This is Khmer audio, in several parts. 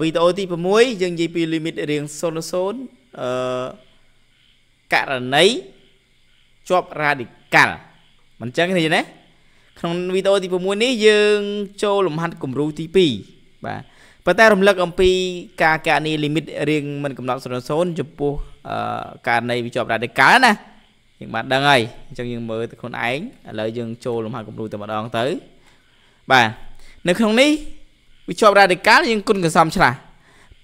វីដេអូទី6យើងនិយាយពី limit រៀង00អឺករណីជាប់ radical មិនចឹងទេណាក្នុងវីដេអូទី6នេះយើង ចូលលំហាត់គំរូទី2បាទប៉ុន្តែ រំលឹក អំពី ការកណនី limit រៀងមិនកំណត់00ចំពោះអឺករណីវាជាប់ radical ណាយើងបានដឹងហើយអញ្ចឹងយើងមើលទៅខ្លួនឯងឥឡូវយើងចូលលំហាត់គំរូតែម្ដងទៅបាទនៅក្នុងនេះវាជាប់ radical យើងគុណកន្សំឆ្លាស់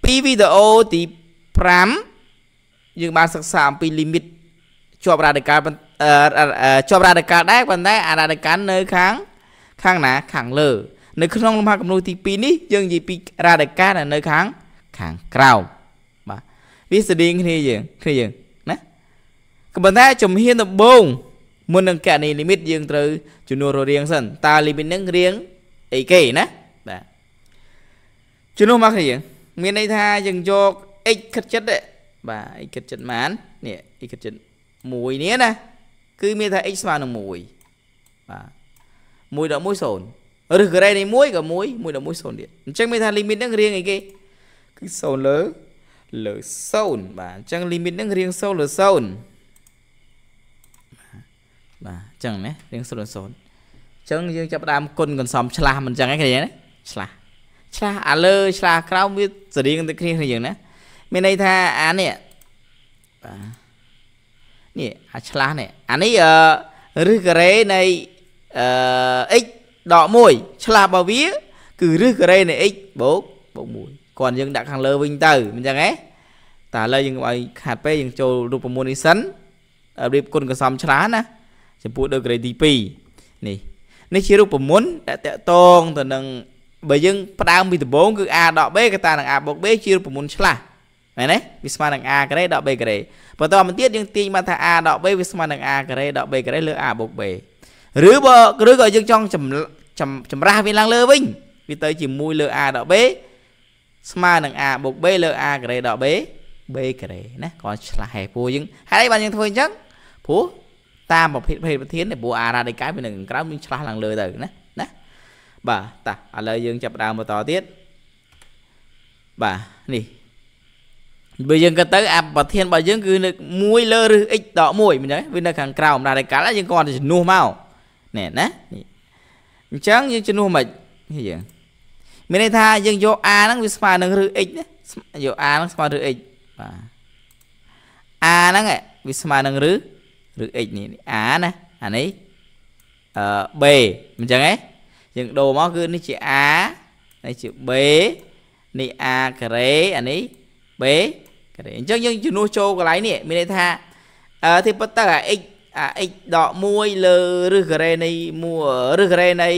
ពីវីដេអូទី5យើងបានសិក្សាអំពី limit ជាប់ radical ជាប់ radical ដែរប៉ុន្តែអា radical នៅខាងខាងណាខាងលើនៅ ក្នុងលំហាត់គំនូរទី2នេះយើងនិយាយពី radical នៅខាងខាងក្រោមបាទវាស្តីងគ្នាយើងគ្នាយើងណាក៏ប៉ុន្តែជំហានដំបូងមុននឹងកណនី limit យើងត្រូវជំនួសររៀងសិនតើ limit នឹងរៀងអីគេណាជំនួសមកគ្នាមានន័យថាយើងយក x ខិតចិត្តបាទ x ខិតចិត្តប៉ុន្មាននេះ x ខិតចិត្ត1នេះណាគឺមានថា x ស្មើនឹង1បាទ1.10ឬការ៉េនៃ1ក៏1 1.10ទៀតអញ្ចឹងមានថា limit នឹងរៀងអីគេគឺ0លើលើ0បាទអញ្ចឹង limit នឹងរៀង0លើ0បាទអញ្ចឹងណារៀង0លើ0អញ្ចឹងយើងចាប់ដើមគុណកន្សំឆ្លាស់មិនអញ្ចឹងឯងគ្នាណាឆ្លាស់ឆ្លាស់អាលើឆ្លាស់ក្រោមវាស្រៀងទៅគ្នាគ្នាយ៉ាងណាមានន័យថាអានេះបាទនេះអាឆ្លាស់នេះអានេះអឺឬការ៉េនៃអឺ x ដក1ឆ្លាស់របស់វាគឺឬការ៉េនៃ x បូកបូក1គាត់យើងដាក់ខាងលើវិញទៅមិនចឹងទេតែឥឡូវយើងឲ្យខាត់ពេយើងចូលរូបមន្តនេះសិនរៀបគុណកសំឆ្លាស់ណាចំពោះដូចការ៉េទី2នេះនេះជារូបមន្តដែលតកតងទៅនឹងបើយើងផ្ដើមពីដំបូងគឺ a ដក b កតានឹង a បូក b ជារូបមន្តឆ្លាស់មែនទេវាស្មើនឹង a ការ៉េដក b ការ៉េបន្តមកទៀតយើងទាញមកថា a ដក b វាស្មើនឹង a ការ៉េដក b ការ៉េលើ a បូក b ឬបើឬក៏យើងចង់ចម្រាស់វាឡើងលើវិញវាទៅជាមួយលើ a ដក b ស្មើនឹង a បូក b លើ a ការ៉េដក b b ការ៉េណាគាត់ឆ្លាស់ហេពូយើងហេតុអីបានយើងធ្វើអញ្ចឹងព្រោះតាមប្រភេទប្រធាននៃពូអារ៉ាដេកាវានឹងក្រោមយើងឆ្លាស់ឡើងលើទៅណាបាទតោះឥឡូវយើងចាប់ផ្ដើមបន្តទៀតបាទនេះបើយើងក៏ទៅអាប្រធានរបស់យើងគឺនៅ1លើឬ x ដក1មែនទេវានៅខាងក្រោម radical យើងគាត់ទៅជំនួសមកណែណាអញ្ចឹងយើងជំនួសមិនហិយើងមានន័យថាយើងយក a ហ្នឹងវាស្មើនឹងឬ x យក a ហ្នឹងស្មើឬ x បាទ a ហ្នឹងវាស្មើនឹងឬឬ x នេះ a ណាអានេះអឺ b មិនអញ្ចឹងទេយើងដូរមកគឺនេះជា a នេះជា b នេះ a ការ៉េអានេះ b ការ៉េអញ្ចឹងយើងជំនួសចូលកន្លែងនេះមានន័យថាអឺទីពិតទៅអា x អា x ដក1លើឬការ៉េនៃ1ឬការ៉េនៃ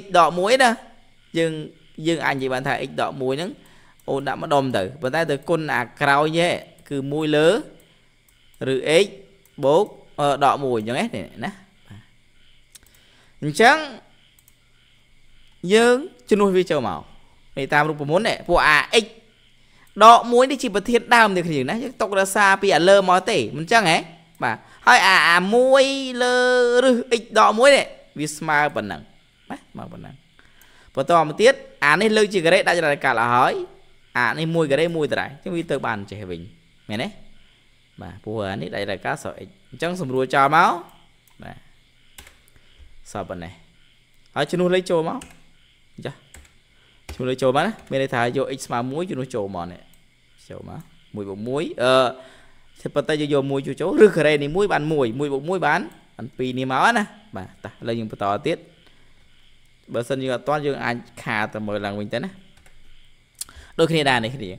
x ដក1ណាយើងយើងអាចនិយាយបានថា x ដក1ហ្នឹងអូនដាក់ម្ដុំទៅប៉ុន្តែទៅគុណអាក្រោយទេគឺ1លើឬ x បូកដក1អញ្ចឹងណាអញ្ចឹងយើងជំនួសវាចូលមកនេះតាមរូបមន្តនេះពួក AX ដកមួយនេះជា ប្រធានដើមនេះគ្នាណាយើងຕົករសាពីអាលើមកទេមិនចឹងហ៎បាទហើយអា1លើរឹស x ដកមួយនេះវាស្មើប៉ុណ្ណឹងបាទមកប៉ុណ្ណឹងបន្តមកទៀតអានេះលើកជាការ៉េដាក់ចរន្តកាល់ឲ្យហើយអានេះមួយការ៉េមួយតរ៉ែអញ្ចឹងវាទៅ បានចេះវិញមែនទេបាទព្រោះអានេះដាក់ចរន្តកាល់សរ x អញ្ចឹងសម្រួលចោលមកបាទសពប៉ុណ្ណេះហើយជំនួសលេខចូលមកចាជំនួសចូលមកណាមានន័យថាយក x ស្មើ1ជំនួសចូលមកនេះចូលមក1បូក1អឺតែប៉ុន្តែយកយក1ចូលចូលឬការ៉េនេះ1បាន1 1បូក1បាន7នេះមកណាបាទតោះឥឡូវយើងបន្តទៀតបើសិនយើងអត់ទាន់យើងអាចខាទៅមើលឡើងវិញទៅណាដូចគ្នាដែរនេះគ្នា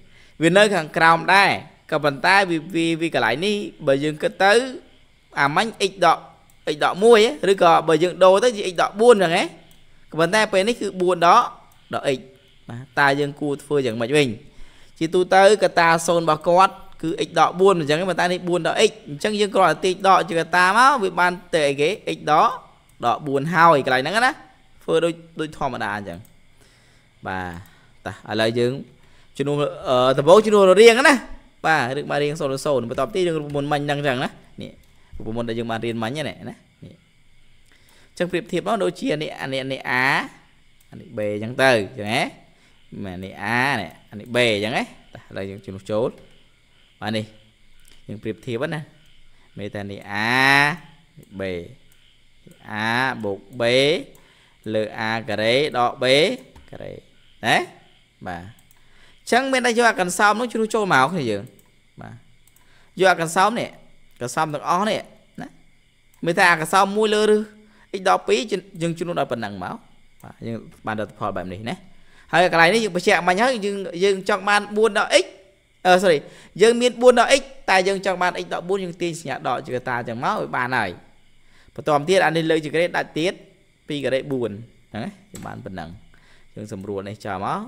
វានៅខាងក្រោមដែរក៏ប៉ុន្តែវាវាកន្លែងនេះបើយើងគិតទៅអាមាញ់ x ដក x ដក1ឬក៏បើយើងដូរទៅជា x ដក4ហ្នឹងឯងប៉ុន្តែពេលនេះគឺ4ដកដក x បាទតើយើងគួរធ្វើយ៉ាងម៉េចវិញជាទូទៅកតា0របស់គាត់គឺ x ដក4អញ្ចឹងប៉ុន្តែនេះ4ដក x អញ្ចឹងយើងគ្រាន់តែទាញដកជាកតាមកវាបានទៅអីគេ x ដកដក4ហើយកន្លែងហ្នឹងណាធ្វើដូចដូចធម្មតាអញ្ចឹងបាទតោះឥឡូវយើងជំនួសដំបូងជំនួសរៀងណាបាទរឿងបានរៀង0 0បន្ទាប់ទៀតយើងមុនមិញហ្នឹងអញ្ចឹងណានេះប្រមុនដែលយើងបានរៀនមិញហ្នឹងណាចឹងប្រៀបធៀបមកដូចជានេះអានេះនេះ A អានេះ B ចឹងទៅចឹងណាអានេះ A នេះអានេះ B ចឹងណាតែឥឡូវយើងជំនួសចូលបាទនេះយើងប្រៀបធៀបណាមេតានេះ A នេះ B A បូក B លើ A ការ៉េដក B ការ៉េណាបាទអញ្ចឹងមានតែយកអាកន្សោមនោះជ្រុះចូលមកគ្នាយើងបាទយកអាកន្សោមនេះកន្សោមទាំងអស់នេះណាមើលតែអាកន្សោមមួយលើឬ x12 យើងជំនួសដល់ប៉ុណ្ណឹងមកបាទយើងបានលទ្ធផលបែបនេះណាហើយកន្លែងនេះយើងបញ្ជាក់មិញហើយយើងយើងចង់បាន4ដល់ x អឺ sorry យើងមាន4ដល់ x តែយើងចង់បាន x 14យើងទាញសញ្ញាដកជាកតាចឹងមកឲ្យបានហើយបន្តមកទៀតអានេះលើជាក្រេដាច់ទៀត2ក្រេ4ហ្នឹងណាយើងបានប៉ុណ្ណឹងយើងសម្រួលនេះចាំមក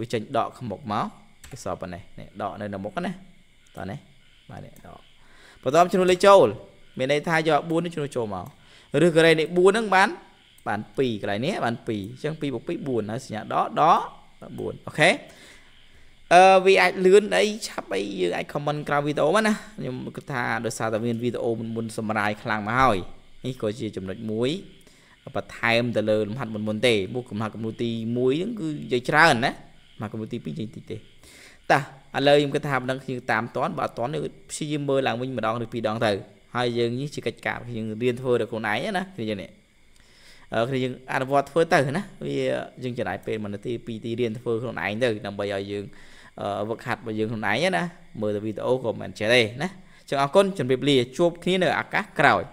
វាចេញដកខ្មុកមកវាសល់ប៉ុណ្ណេះនេះដកនៅនៅមុខណាតោះនេះបាទនេះដកបន្តមកជំនួសលេខចូល មានន័យថាយក4នេះជំនួសចូលមកឬកូរ៉េនេះ4ហ្នឹងបានបាន2កន្លែងនេះបាន2អញ្ចឹង2បូក2 4ហើយសញ្ញាដដ9អូខេអឺវាអាចលឿនអីឆាប់អីយើងអាច comment ក្រៅវីដេអូណាខ្ញុំគិតថាដោយសារតែមានវីដេអូមុនមុនសម្រាយខ្លាំងមកហើយនេះក៏ជាចំណុចមួយបន្ថែមទៅលើលំហាត់មុនមុនទេមុខកំហាត់កំនូទី1ហ្នឹងគឺនិយាយច្រើនណាមកកំនូទី2និយាយតិចទេតាឥឡូវខ្ញុំគិតថាបណ្ដឹងខ្ញុំតាមតាន់បើអត់តាន់ព្យាយាមមើលឡើងវិញម្ដងឬពីរដងទៅហើយយើងនេះជាកិច្ចការយើងរៀនធ្វើដល់ខ្លួនឯងណាគ្នាយើងនេះអឺគ្នាយើងអនុវត្តធ្វើទៅណាវាយើងចំណាយពេល1នាទី2នាទីរៀនធ្វើខ្លួនឯងទៅដើម្បីឲ្យយើងវឹកហាត់របស់យើងខ្លួនឯងណាមើលទៅវីដេអូក៏មិនចេះទេណាចឹងអរគុណជម្រាបលាជួបគ្នានៅឱកាសក្រោយ